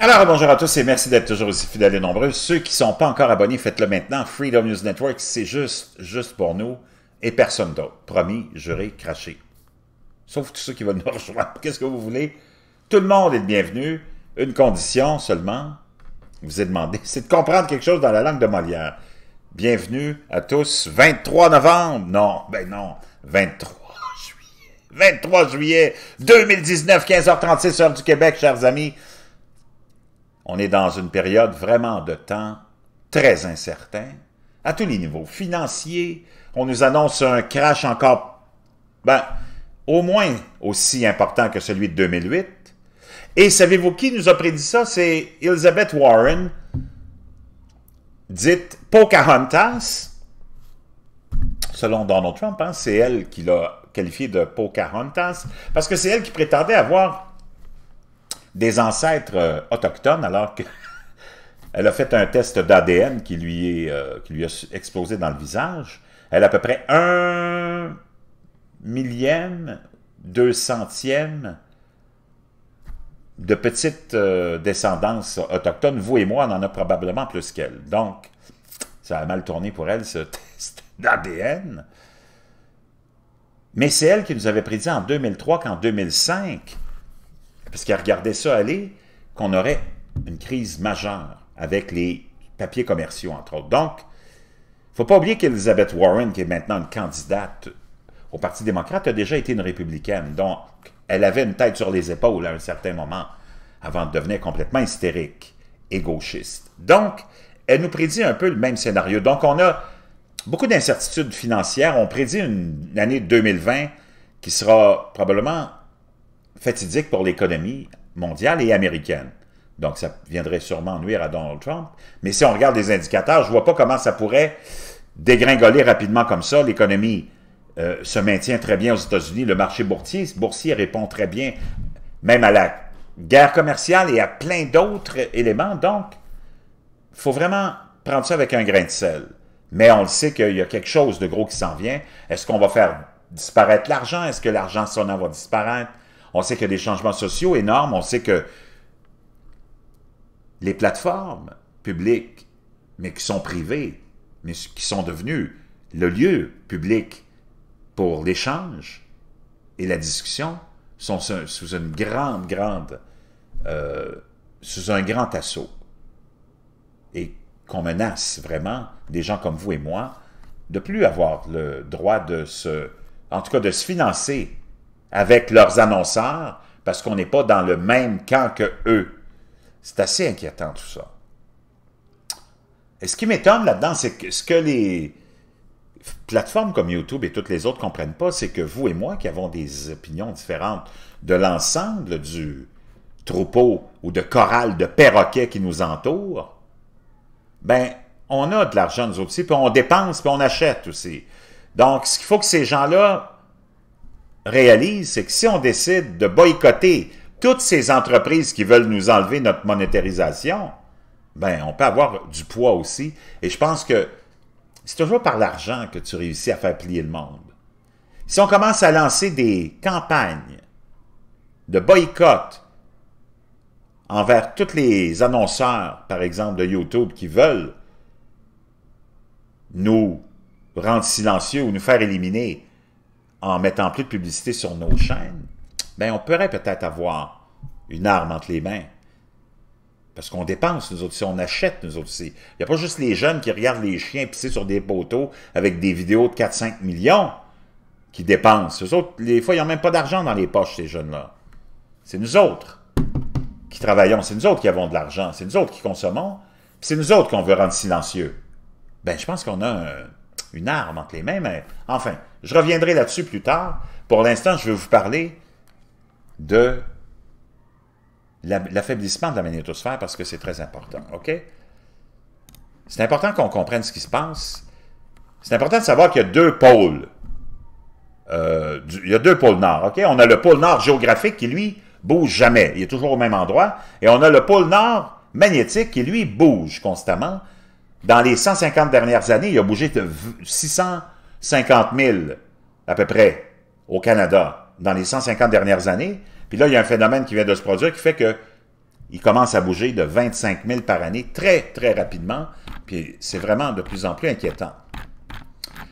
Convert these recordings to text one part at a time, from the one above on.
Alors, bonjour à tous et merci d'être toujours aussi fidèles et nombreux. Ceux qui ne sont pas encore abonnés, faites-le maintenant. Freedom News Network, c'est juste, juste pour nous et personne d'autre. Promis, juré, craché. Sauf tous ceux qui veulent nous rejoindre. Qu'est-ce que vous voulez? Tout le monde est le bienvenu. Une condition seulement, vous êtes demandé, c'est de comprendre quelque chose dans la langue de Molière. Bienvenue à tous. 23 novembre. Non, ben non. 23 juillet. 23 juillet 2019, 15h36, heure du Québec, chers amis. On est dans une période vraiment de temps très incertain, à tous les niveaux, financiers, on nous annonce un crash encore, ben, au moins aussi important que celui de 2008. Et savez-vous qui nous a prédit ça? C'est Elizabeth Warren, dite Pocahontas, selon Donald Trump, hein, c'est elle qui l'a qualifié de Pocahontas, parce que c'est elle qui prétendait avoir des ancêtres euh, autochtones, alors qu'elle a fait un test d'ADN qui, lui euh, lui a explosé dans le visage. Elle a à peu près un millième, deux centièmes de petite euh, descendance autochtone. Vous et moi, on en a probablement plus qu'elle. Donc, ça a mal tourné pour elle, ce test d'ADN. Mais c'est elle qui nous avait prédit en 2003 qu'en 2005, parce regardait ça aller, qu'on aurait une crise majeure avec les papiers commerciaux, entre autres. Donc, faut pas oublier qu'Elizabeth Warren, qui est maintenant une candidate au Parti démocrate, a déjà été une républicaine. Donc, elle avait une tête sur les épaules à un certain moment avant de devenir complètement hystérique et gauchiste. Donc, elle nous prédit un peu le même scénario. Donc, on a beaucoup d'incertitudes financières. On prédit une, une année 2020 qui sera probablement fatidique pour l'économie mondiale et américaine. Donc, ça viendrait sûrement nuire à Donald Trump. Mais si on regarde les indicateurs, je ne vois pas comment ça pourrait dégringoler rapidement comme ça. L'économie euh, se maintient très bien aux États-Unis. Le marché boursier, boursier répond très bien, même à la guerre commerciale et à plein d'autres éléments. Donc, il faut vraiment prendre ça avec un grain de sel. Mais on le sait qu'il y a quelque chose de gros qui s'en vient. Est-ce qu'on va faire disparaître l'argent? Est-ce que l'argent sonnant va disparaître? On sait qu'il y a des changements sociaux énormes. On sait que les plateformes publiques, mais qui sont privées, mais qui sont devenues le lieu public pour l'échange et la discussion, sont sous une grande, grande, euh, sous un grand assaut. Et qu'on menace vraiment des gens comme vous et moi de plus avoir le droit de se, en tout cas de se financer avec leurs annonceurs parce qu'on n'est pas dans le même camp que eux. C'est assez inquiétant tout ça. Et ce qui m'étonne là-dedans, c'est que ce que les plateformes comme YouTube et toutes les autres ne comprennent pas, c'est que vous et moi qui avons des opinions différentes de l'ensemble du troupeau ou de chorale de perroquets qui nous entoure, ben on a de l'argent nous aussi, puis on dépense, puis on achète aussi. Donc, ce qu'il faut que ces gens-là réalise, c'est que si on décide de boycotter toutes ces entreprises qui veulent nous enlever notre monétarisation, ben, on peut avoir du poids aussi. Et je pense que c'est toujours par l'argent que tu réussis à faire plier le monde. Si on commence à lancer des campagnes de boycott envers tous les annonceurs, par exemple, de YouTube qui veulent nous rendre silencieux ou nous faire éliminer, en mettant plus de publicité sur nos chaînes, ben on pourrait peut-être avoir une arme entre les mains. Parce qu'on dépense, nous autres, si on achète, nous autres, Il n'y a pas juste les jeunes qui regardent les chiens pisser sur des poteaux avec des vidéos de 4-5 millions qui dépensent. autres, les fois, ils n'ont même pas d'argent dans les poches, ces jeunes-là. C'est nous autres qui travaillons, c'est nous autres qui avons de l'argent, c'est nous autres qui consommons, c'est nous autres qu'on veut rendre silencieux. Ben, je pense qu'on a un, une arme entre les mains, mais enfin, je reviendrai là-dessus plus tard. Pour l'instant, je vais vous parler de l'affaiblissement de la magnétosphère parce que c'est très important, OK? C'est important qu'on comprenne ce qui se passe. C'est important de savoir qu'il y a deux pôles. Euh, il y a deux pôles nord, OK? On a le pôle nord géographique qui, lui, bouge jamais. Il est toujours au même endroit. Et on a le pôle nord magnétique qui, lui, bouge constamment. Dans les 150 dernières années, il a bougé de 650 000 à peu près au Canada dans les 150 dernières années. Puis là, il y a un phénomène qui vient de se produire qui fait que il commence à bouger de 25 000 par année très, très rapidement. Puis c'est vraiment de plus en plus inquiétant.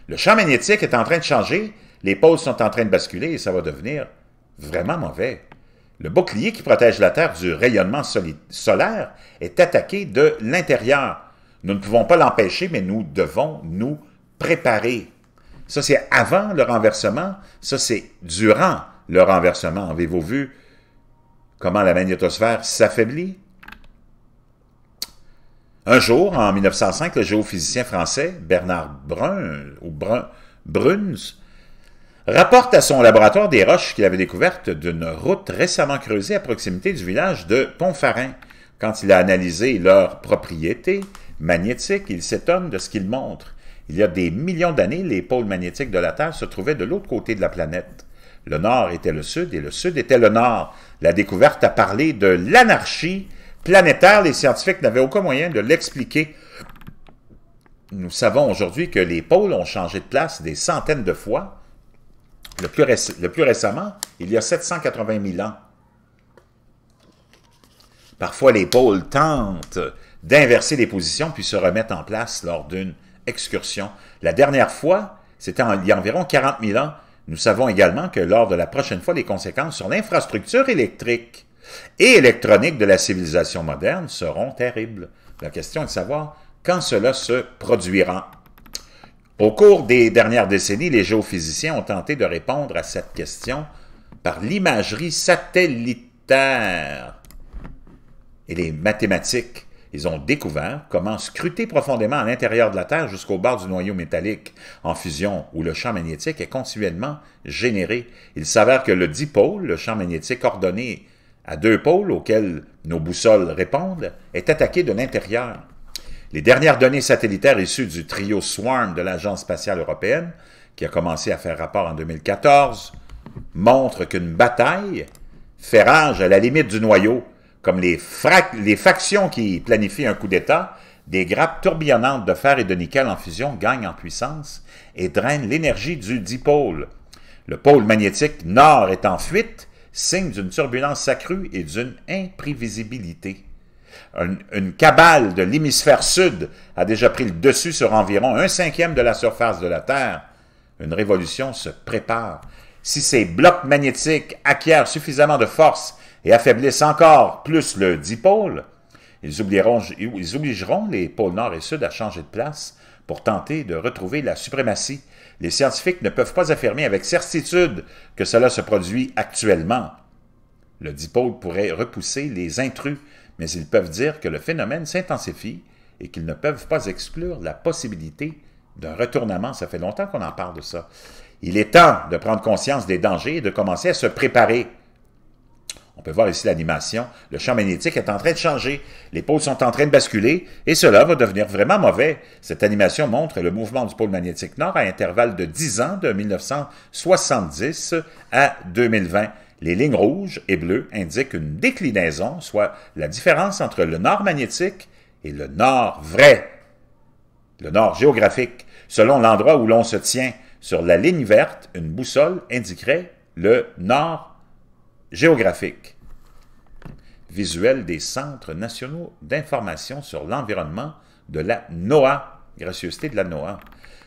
Le champ magnétique est en train de changer. Les pôles sont en train de basculer et ça va devenir vraiment mauvais. Le bouclier qui protège la Terre du rayonnement solaire est attaqué de l'intérieur. Nous ne pouvons pas l'empêcher, mais nous devons nous préparer. Ça, c'est avant le renversement. Ça, c'est durant le renversement. Avez-vous vu comment la magnétosphère s'affaiblit? Un jour, en 1905, le géophysicien français Bernard Brun, ou Brun, Bruns rapporte à son laboratoire des roches qu'il avait découvertes d'une route récemment creusée à proximité du village de Pontfarin. Quand il a analysé leurs propriétés, magnétique, il s'étonne de ce qu'il montre. Il y a des millions d'années, les pôles magnétiques de la Terre se trouvaient de l'autre côté de la planète. Le nord était le sud et le sud était le nord. La découverte a parlé de l'anarchie planétaire. Les scientifiques n'avaient aucun moyen de l'expliquer. Nous savons aujourd'hui que les pôles ont changé de place des centaines de fois. Le plus, le plus, récemment, il y a 780 000 ans. Parfois, les pôles tentent d'inverser les positions puis se remettre en place lors d'une excursion. La dernière fois, c'était il y a environ 40 000 ans, nous savons également que lors de la prochaine fois, les conséquences sur l'infrastructure électrique et électronique de la civilisation moderne seront terribles. La question est de savoir quand cela se produira. Au cours des dernières décennies, les géophysiciens ont tenté de répondre à cette question par l'imagerie satellitaire et les mathématiques. Ils ont découvert comment scruter profondément à l'intérieur de la Terre jusqu'au bord du noyau métallique en fusion où le champ magnétique est continuellement généré. Il s'avère que le dipôle, le champ magnétique ordonné à deux pôles auxquels nos boussoles répondent, est attaqué de l'intérieur. Les dernières données satellitaires issues du trio SWARM de l'Agence spatiale européenne, qui a commencé à faire rapport en 2014, montrent qu'une bataille fait rage à la limite du noyau comme les, factions qui planifient un coup d'État, des grappes tourbillonnantes de fer et de nickel en fusion gagnent en puissance et drainent l'énergie du dipôle. Le pôle magnétique nord est en fuite, signe d'une turbulence accrue et d'une imprévisibilité. Une, une cabale de l'hémisphère sud a déjà pris le dessus sur environ un cinquième de la surface de la Terre. Une révolution se prépare. Si ces blocs magnétiques acquièrent suffisamment de force et affaiblissent encore plus le dipôle, ils, oublieront, ils obligeront les pôles nord et sud à changer de place pour tenter de retrouver la suprématie. Les scientifiques ne peuvent pas affirmer avec certitude que cela se produit actuellement. Le dipôle pourrait repousser les intrus, mais ils peuvent dire que le phénomène s'intensifie et qu'ils ne peuvent pas exclure la possibilité d'un retournement. Ça fait longtemps qu'on en parle de ça. Il est temps de prendre conscience des dangers et de commencer à se préparer. On peut voir ici l'animation. Le champ magnétique est en train de changer. Les pôles sont en train de basculer et cela va devenir vraiment mauvais. Cette animation montre le mouvement du pôle magnétique nord à intervalle de 10 ans, de 1970 à 2020. Les lignes rouges et bleues indiquent une déclinaison, soit la différence entre le nord magnétique et le nord vrai, le nord géographique, selon l'endroit où l'on se tient. Sur la ligne verte, une boussole indiquerait le nord géographique, visuel des centres nationaux d'information sur l'environnement de la NOAA, gracieuseté de la NOAA.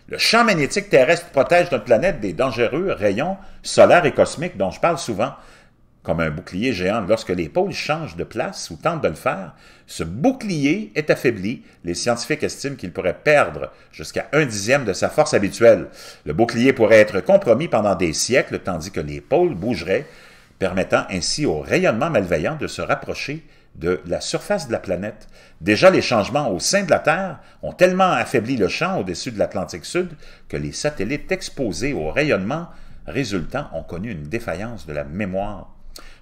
Le champ magnétique terrestre protège notre planète des dangereux rayons solaires et cosmiques dont je parle souvent, comme un bouclier géant. Lorsque les pôles changent de place ou tentent de le faire, ce bouclier est affaibli. Les scientifiques estiment qu'il pourrait perdre jusqu'à un dixième de sa force habituelle. Le bouclier pourrait être compromis pendant des siècles, tandis que les pôles bougeraient permettant ainsi au rayonnement malveillant de se rapprocher de la surface de la planète. Déjà, les changements au sein de la Terre ont tellement affaibli le champ au-dessus de l'Atlantique Sud que les satellites exposés au rayonnement résultant ont connu une défaillance de la mémoire.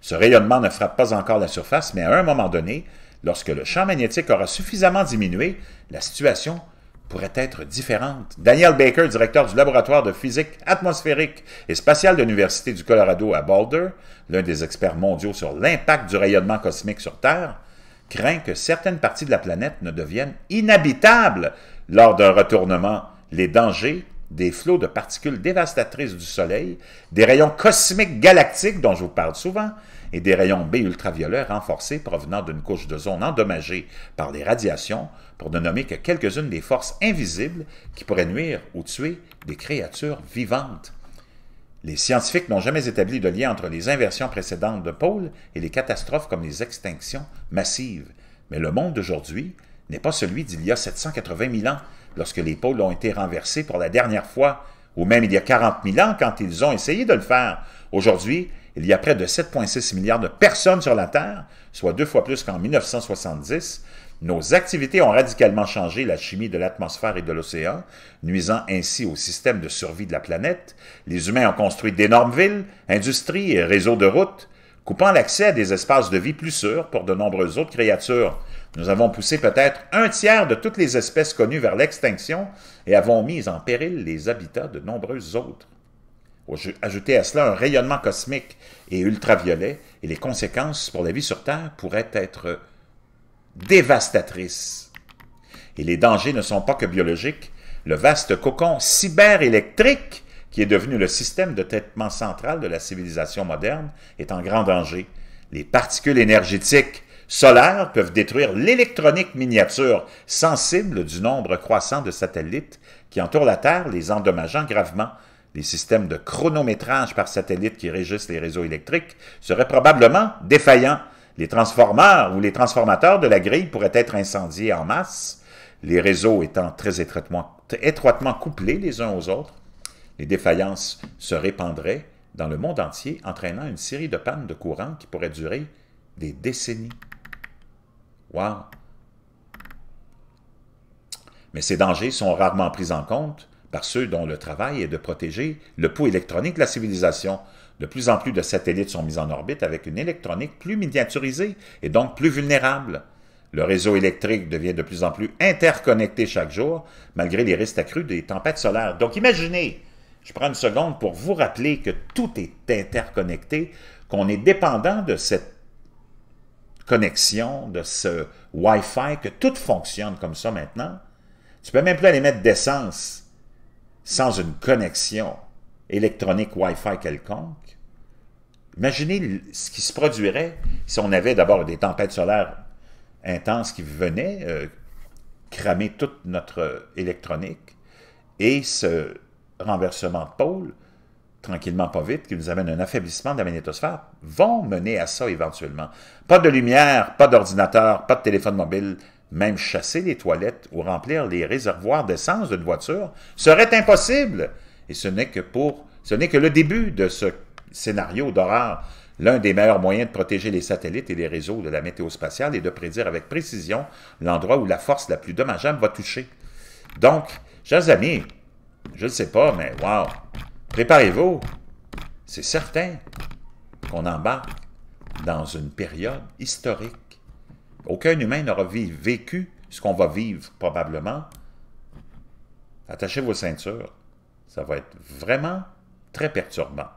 Ce rayonnement ne frappe pas encore la surface, mais à un moment donné, lorsque le champ magnétique aura suffisamment diminué, la situation pourrait être différente. Daniel Baker, directeur du laboratoire de physique atmosphérique et spatiale de l'Université du Colorado à Boulder, l'un des experts mondiaux sur l'impact du rayonnement cosmique sur Terre, craint que certaines parties de la planète ne deviennent inhabitables lors d'un retournement. Les dangers des flots de particules dévastatrices du Soleil, des rayons cosmiques galactiques dont je vous parle souvent, et des rayons B ultraviolets renforcés provenant d'une couche de zone endommagée par les radiations, pour ne nommer que quelques-unes des forces invisibles qui pourraient nuire ou tuer des créatures vivantes. Les scientifiques n'ont jamais établi de lien entre les inversions précédentes de pôle et les catastrophes comme les extinctions massives. Mais le monde d'aujourd'hui n'est pas celui d'il y a 780 000 ans, lorsque les pôles ont été renversés pour la dernière fois, ou même il y a 40 000 ans quand ils ont essayé de le faire. Aujourd'hui, il y a près de 7,6 milliards de personnes sur la Terre, soit deux fois plus qu'en 1970. Nos activités ont radicalement changé la chimie de l'atmosphère et de l'océan, nuisant ainsi au système de survie de la planète. Les humains ont construit d'énormes villes, industries et réseaux de routes, coupant l'accès à des espaces de vie plus sûrs pour de nombreuses autres créatures nous avons poussé peut-être un tiers de toutes les espèces connues vers l'extinction et avons mis en péril les habitats de nombreuses autres. Ajoutez à cela un rayonnement cosmique et ultraviolet, et les conséquences pour la vie sur Terre pourraient être dévastatrices. Et les dangers ne sont pas que biologiques. Le vaste cocon cyberélectrique, qui est devenu le système de traitement central de la civilisation moderne, est en grand danger. Les particules énergétiques, solaires peuvent détruire l'électronique miniature sensible du nombre croissant de satellites qui entourent la Terre, les endommageant gravement. Les systèmes de chronométrage par satellite qui régissent les réseaux électriques seraient probablement défaillants. Les transformeurs ou les transformateurs de la grille pourraient être incendiés en masse, les réseaux étant très étroitement, étroitement couplés les uns aux autres. Les défaillances se répandraient dans le monde entier, entraînant une série de pannes de courant qui pourraient durer des décennies. Mais ces dangers sont rarement pris en compte par ceux dont le travail est de protéger le pouls électronique de la civilisation. De plus en plus de satellites sont mis en orbite avec une électronique plus miniaturisée et donc plus vulnérable. Le réseau électrique devient de plus en plus interconnecté chaque jour, malgré les risques accrus des tempêtes solaires. Donc imaginez, je prends une seconde pour vous rappeler que tout est interconnecté, qu'on est dépendant de cette connexion, de ce Wi-Fi, que tout fonctionne comme ça maintenant. Tu peux même plus aller mettre d'essence sans une connexion électronique Wi-Fi quelconque. Imaginez ce qui se produirait si on avait d'abord des tempêtes solaires intenses qui venaient euh, cramer toute notre euh, électronique et ce renversement de pôle tranquillement pas vite, qui nous amène un affaiblissement de la magnétosphère, vont mener à ça éventuellement. Pas de lumière, pas d'ordinateur, pas de téléphone mobile, même chasser les toilettes ou remplir les réservoirs d'essence d'une voiture serait impossible. Et ce n'est que pour, ce n'est que le début de ce scénario d'horreur. L'un des meilleurs moyens de protéger les satellites et les réseaux de la météo spatiale est de prédire avec précision l'endroit où la force la plus dommageable va toucher. Donc, chers amis, je ne sais pas, mais wow, Préparez-vous. C'est certain qu'on embarque dans une période historique. Aucun humain n'aura vécu ce qu'on va vivre probablement. Attachez vos ceintures. Ça va être vraiment très perturbant.